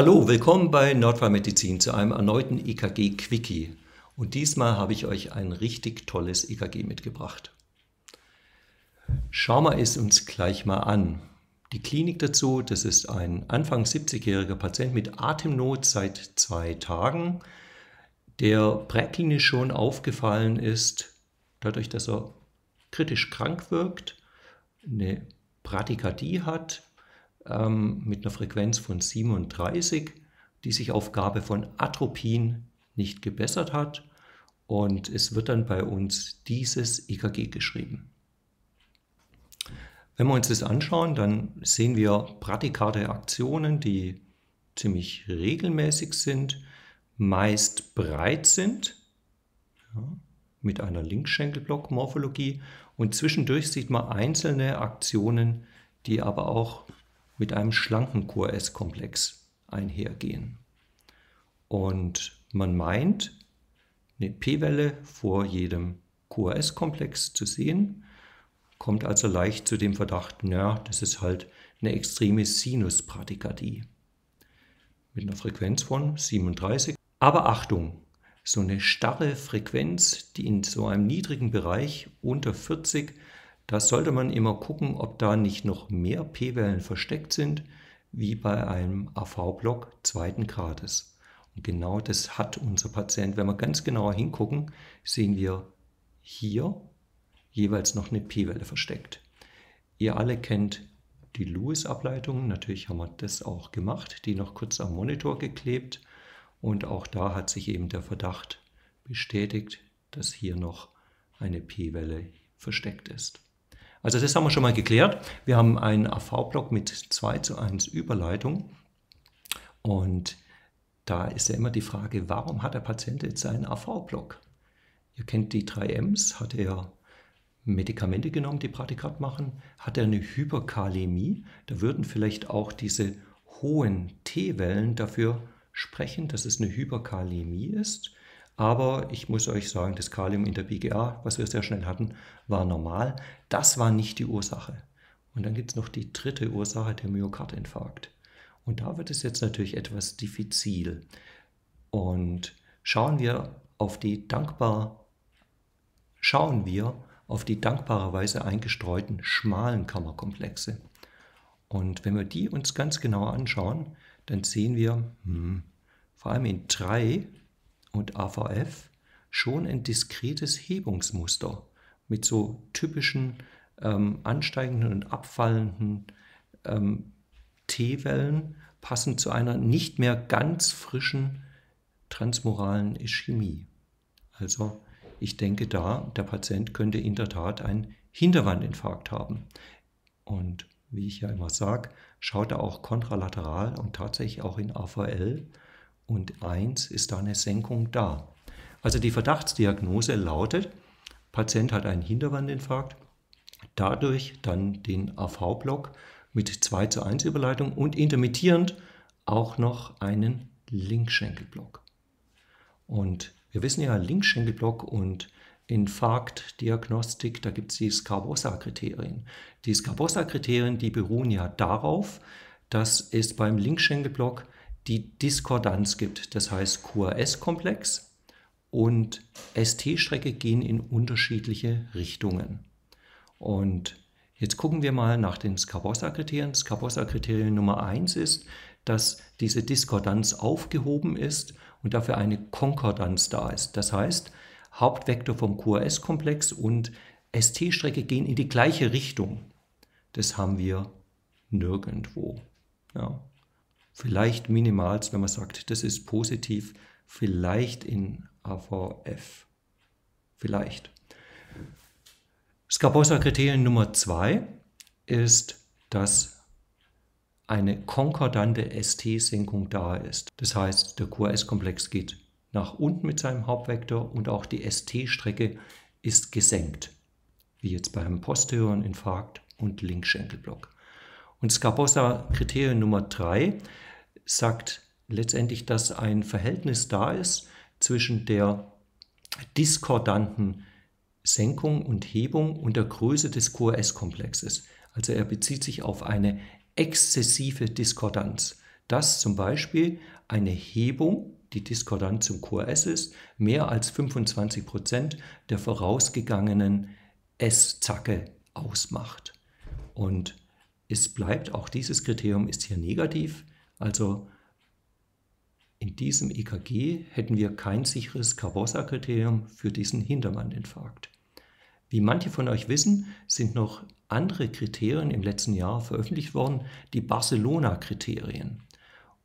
Hallo, willkommen bei Nordfallmedizin zu einem erneuten EKG-Quickie. Und diesmal habe ich euch ein richtig tolles EKG mitgebracht. Schauen wir es uns gleich mal an. Die Klinik dazu, das ist ein Anfang 70-jähriger Patient mit Atemnot seit zwei Tagen, der präklinisch schon aufgefallen ist, dadurch, dass er kritisch krank wirkt, eine Pratikadie hat, ähm, mit einer Frequenz von 37, die sich auf Gabe von Atropin nicht gebessert hat. Und es wird dann bei uns dieses EKG geschrieben. Wenn wir uns das anschauen, dann sehen wir bradykarde Aktionen, die ziemlich regelmäßig sind, meist breit sind, ja, mit einer Linkschenkelblock-Morphologie. Und zwischendurch sieht man einzelne Aktionen, die aber auch mit einem schlanken QRS-Komplex einhergehen. Und man meint, eine P-Welle vor jedem QRS-Komplex zu sehen, kommt also leicht zu dem Verdacht, naja, das ist halt eine extreme Sinusbradykardie mit einer Frequenz von 37. Aber Achtung, so eine starre Frequenz, die in so einem niedrigen Bereich unter 40 da sollte man immer gucken, ob da nicht noch mehr P-Wellen versteckt sind, wie bei einem AV-Block zweiten Grades. Und genau das hat unser Patient. Wenn wir ganz genauer hingucken, sehen wir hier jeweils noch eine P-Welle versteckt. Ihr alle kennt die lewis ableitung Natürlich haben wir das auch gemacht, die noch kurz am Monitor geklebt. Und auch da hat sich eben der Verdacht bestätigt, dass hier noch eine P-Welle versteckt ist. Also das haben wir schon mal geklärt. Wir haben einen AV-Block mit 2 zu 1 Überleitung. Und da ist ja immer die Frage, warum hat der Patient jetzt einen AV-Block? Ihr kennt die 3 Ms, hat er Medikamente genommen, die Pratikat machen? Hat er eine Hyperkalämie? Da würden vielleicht auch diese hohen T-Wellen dafür sprechen, dass es eine Hyperkalämie ist. Aber ich muss euch sagen, das Kalium in der BGA, was wir sehr schnell hatten, war normal. Das war nicht die Ursache. Und dann gibt es noch die dritte Ursache, der Myokardinfarkt. Und da wird es jetzt natürlich etwas diffizil. Und schauen wir auf die dankbar, schauen wir auf die dankbarerweise eingestreuten schmalen Kammerkomplexe. Und wenn wir die uns ganz genau anschauen, dann sehen wir, hm, vor allem in drei und AVF schon ein diskretes Hebungsmuster mit so typischen ähm, ansteigenden und abfallenden ähm, T-Wellen passend zu einer nicht mehr ganz frischen transmoralen Ischämie. Also ich denke da, der Patient könnte in der Tat einen Hinterwandinfarkt haben. Und wie ich ja immer sage, schaut er auch kontralateral und tatsächlich auch in AVL und 1 ist da eine Senkung da. Also die Verdachtsdiagnose lautet, Patient hat einen Hinterwandinfarkt, dadurch dann den AV-Block mit 2 zu 1 Überleitung und intermittierend auch noch einen Linkschenkelblock. Und wir wissen ja, Linkschenkelblock und Infarktdiagnostik, da gibt es die Scarbossa-Kriterien. Die Scarbossa-Kriterien, die beruhen ja darauf, dass es beim Linkschenkelblock die Diskordanz gibt. Das heißt, QRS-Komplex und ST-Strecke gehen in unterschiedliche Richtungen. Und jetzt gucken wir mal nach den Scabossa-Kriterien. Scabossa-Kriterium Nummer 1 ist, dass diese Diskordanz aufgehoben ist und dafür eine Konkordanz da ist. Das heißt, Hauptvektor vom QRS-Komplex und ST-Strecke gehen in die gleiche Richtung. Das haben wir nirgendwo. Ja. Vielleicht minimals, wenn man sagt, das ist positiv, vielleicht in AVF. Vielleicht. skabosa kriterium Nummer zwei ist, dass eine konkordante ST-Senkung da ist. Das heißt, der QRS-Komplex geht nach unten mit seinem Hauptvektor und auch die ST-Strecke ist gesenkt, wie jetzt beim einem Infarkt und Linkschenkelblock. Und Scarbossa Kriterium Nummer drei sagt letztendlich, dass ein Verhältnis da ist zwischen der diskordanten Senkung und Hebung und der Größe des QRS-Komplexes. Also er bezieht sich auf eine exzessive Diskordanz, dass zum Beispiel eine Hebung, die diskordant zum QRS ist, mehr als 25% Prozent der vorausgegangenen S-Zacke ausmacht. Und es bleibt, auch dieses Kriterium ist hier negativ. Also in diesem EKG hätten wir kein sicheres Carossa-Kriterium für diesen Hintermanninfarkt. Wie manche von euch wissen, sind noch andere Kriterien im letzten Jahr veröffentlicht worden, die Barcelona-Kriterien.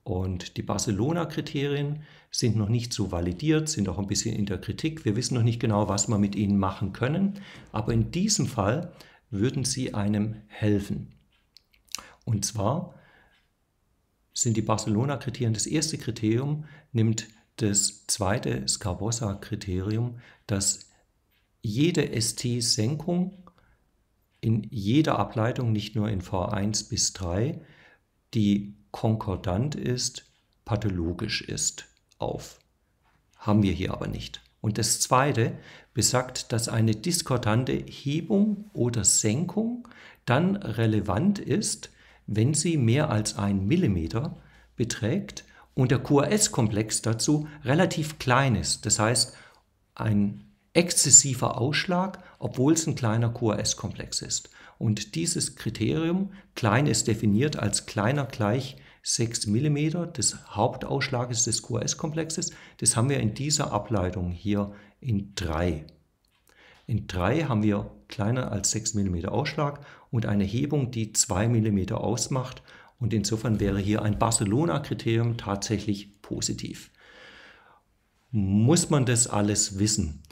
Und die Barcelona-Kriterien sind noch nicht so validiert, sind auch ein bisschen in der Kritik. Wir wissen noch nicht genau, was wir mit ihnen machen können. Aber in diesem Fall würden sie einem helfen. Und zwar sind die Barcelona-Kriterien das erste Kriterium, nimmt das zweite Scarbossa-Kriterium, dass jede ST-Senkung in jeder Ableitung, nicht nur in V1 bis 3, die konkordant ist, pathologisch ist, auf. Haben wir hier aber nicht. Und das zweite besagt, dass eine diskordante Hebung oder Senkung dann relevant ist, wenn sie mehr als ein Millimeter beträgt und der QRS-Komplex dazu relativ klein ist. Das heißt, ein exzessiver Ausschlag, obwohl es ein kleiner QRS-Komplex ist. Und dieses Kriterium, klein ist definiert als kleiner gleich 6 mm des Hauptausschlages des QRS-Komplexes, das haben wir in dieser Ableitung hier in 3. In 3 haben wir kleiner als 6 mm Ausschlag und eine Hebung, die 2 mm ausmacht. Und insofern wäre hier ein Barcelona-Kriterium tatsächlich positiv. Muss man das alles wissen?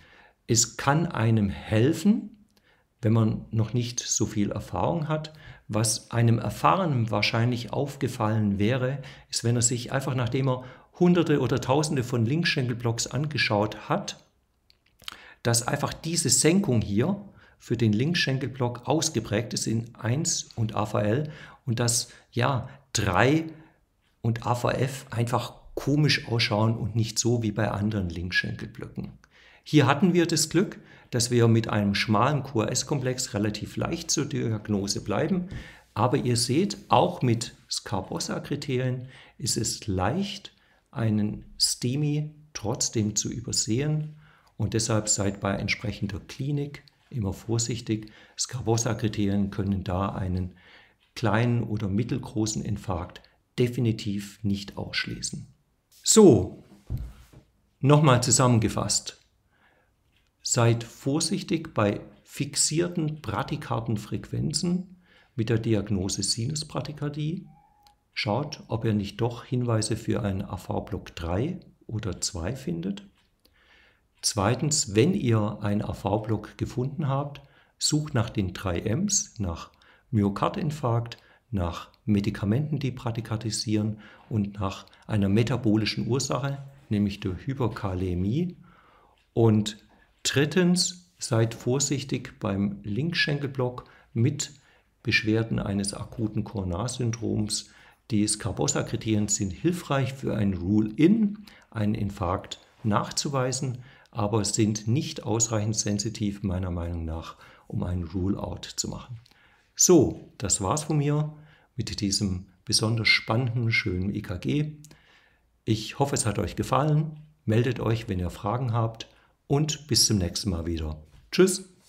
Es kann einem helfen, wenn man noch nicht so viel Erfahrung hat. Was einem Erfahrenen wahrscheinlich aufgefallen wäre, ist, wenn er sich einfach nachdem er hunderte oder tausende von Linkschenkelblocks angeschaut hat, dass einfach diese Senkung hier für den Linkschenkelblock ausgeprägt ist in 1 und AVL und dass ja 3 und AVF einfach komisch ausschauen und nicht so wie bei anderen Linkschenkelblöcken. Hier hatten wir das Glück, dass wir mit einem schmalen QRS-Komplex relativ leicht zur Diagnose bleiben. Aber ihr seht, auch mit Scarbossa-Kriterien ist es leicht, einen STEMI trotzdem zu übersehen und deshalb seid bei entsprechender Klinik immer vorsichtig. Scarbossa-Kriterien können da einen kleinen oder mittelgroßen Infarkt definitiv nicht ausschließen. So, nochmal zusammengefasst. Seid vorsichtig bei fixierten Bradykardenfrequenzen mit der Diagnose Sinusbradykardie. Schaut, ob ihr nicht doch Hinweise für einen AV-Block 3 oder 2 findet. Zweitens, wenn ihr einen AV-Block gefunden habt, sucht nach den drei M's, nach Myokardinfarkt, nach Medikamenten, die praktikatisieren und nach einer metabolischen Ursache, nämlich der Hyperkalämie. Und drittens, seid vorsichtig beim Linkschenkelblock mit Beschwerden eines akuten Koronarsyndroms. Die Scarbossa-Kriterien sind hilfreich für ein Rule-In, einen Infarkt nachzuweisen aber sind nicht ausreichend sensitiv meiner Meinung nach, um einen Rule-out zu machen. So, das war's von mir mit diesem besonders spannenden, schönen EKG. Ich hoffe, es hat euch gefallen. Meldet euch, wenn ihr Fragen habt und bis zum nächsten Mal wieder. Tschüss!